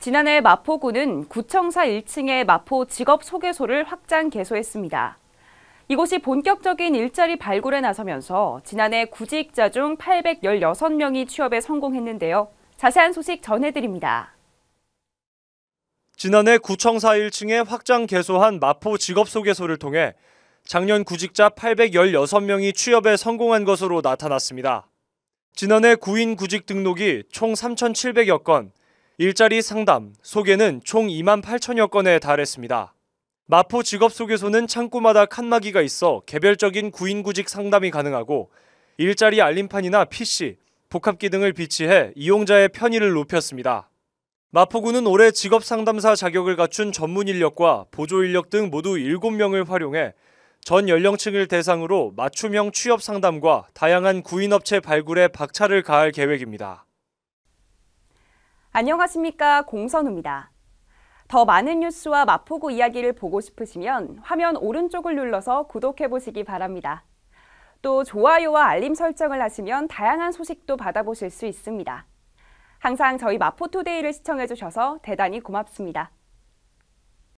지난해 마포구는 구청사 1층의 마포 직업 소개소를 확장 개소했습니다. 이곳이 본격적인 일자리 발굴에 나서면서 지난해 구직자 중 816명이 취업에 성공했는데요. 자세한 소식 전해드립니다. 지난해 구청사 1층에 확장 개소한 마포 직업소개소를 통해 작년 구직자 816명이 취업에 성공한 것으로 나타났습니다. 지난해 구인 구직 등록이 총 3,700여 건, 일자리 상담, 소개는 총 2만 8천여 건에 달했습니다. 마포 직업소개소는 창구마다 칸막이가 있어 개별적인 구인구직 상담이 가능하고 일자리 알림판이나 PC, 복합기 등을 비치해 이용자의 편의를 높였습니다. 마포구는 올해 직업상담사 자격을 갖춘 전문 인력과 보조 인력 등 모두 7명을 활용해 전 연령층을 대상으로 맞춤형 취업 상담과 다양한 구인업체 발굴에 박차를 가할 계획입니다. 안녕하십니까 공선우입니다. 더 많은 뉴스와 마포구 이야기를 보고 싶으시면 화면 오른쪽을 눌러서 구독해 보시기 바랍니다. 또 좋아요와 알림 설정을 하시면 다양한 소식도 받아보실 수 있습니다. 항상 저희 마포투데이를 시청해 주셔서 대단히 고맙습니다.